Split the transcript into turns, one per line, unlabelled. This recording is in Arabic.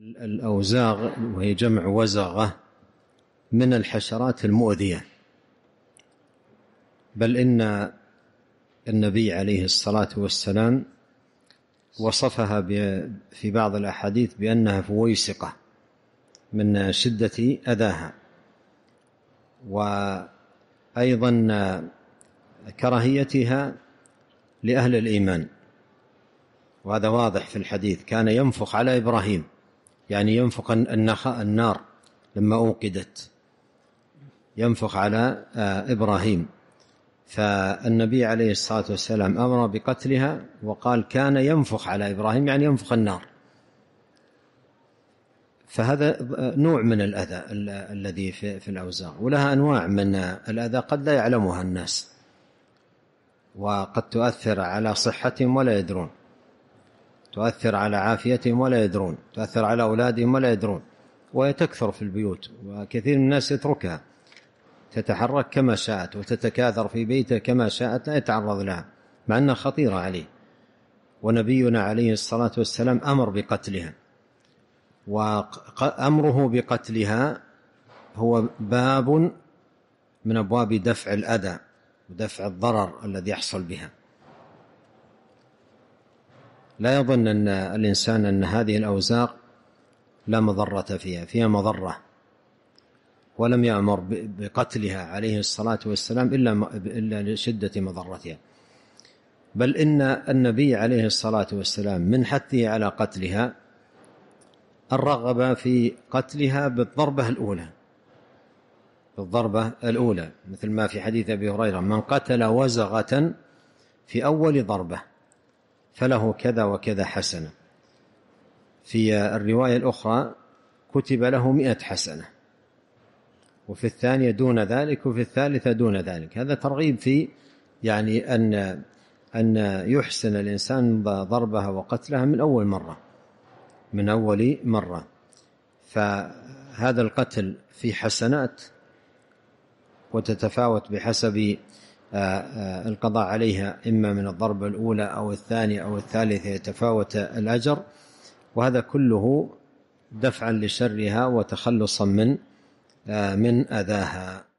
الأوزاغ وهي جمع وزغة من الحشرات المؤذية بل إن النبي عليه الصلاة والسلام وصفها في بعض الأحاديث بأنها فويسقة من شدة أذاها وأيضا كراهيتها لأهل الإيمان وهذا واضح في الحديث كان ينفخ على إبراهيم يعني ينفخ النخ النار لما أوقدت ينفخ على آه، إبراهيم فالنبي عليه الصلاة والسلام أمر بقتلها وقال كان ينفخ على إبراهيم يعني ينفخ النار فهذا آه، نوع من الأذى الذي في الأوزار ولها أنواع من آه، الأذى قد لا يعلمها الناس وقد تؤثر على صحتهم ولا يدرون تؤثر على عافيتهم ولا يدرون تؤثر على أولادهم ولا يدرون وهي تكثر في البيوت وكثير من الناس يتركها تتحرك كما شاءت وتتكاثر في بيته كما شاءت لا يتعرض لها مع أنها خطيرة عليه ونبينا عليه الصلاة والسلام أمر بقتلها وأمره بقتلها هو باب من أبواب دفع الأذى ودفع الضرر الذي يحصل بها لا يظن أن الإنسان أن هذه الأوزاق لا مضرة فيها فيها مضرة ولم يأمر بقتلها عليه الصلاة والسلام إلا إلا لشدة مضرتها بل إن النبي عليه الصلاة والسلام من حثه على قتلها الرغبة في قتلها بالضربة الأولى بالضربة الأولى مثل ما في حديث أبي هريرة من قتل وزغة في أول ضربة فله كذا وكذا حسنة في الرواية الأخرى كتب له مئة حسنة وفي الثانية دون ذلك وفي الثالثة دون ذلك هذا ترغيب في يعني أن أن يحسن الإنسان ضربها وقتلها من أول مرة من أول مرة فهذا القتل في حسنات وتتفاوت بحسب آه، آه، القضاء عليها إما من الضربة الأولى أو الثانية أو الثالثة يتفاوت الأجر وهذا كله دفعا لشرها وتخلصا من آه، من أذاها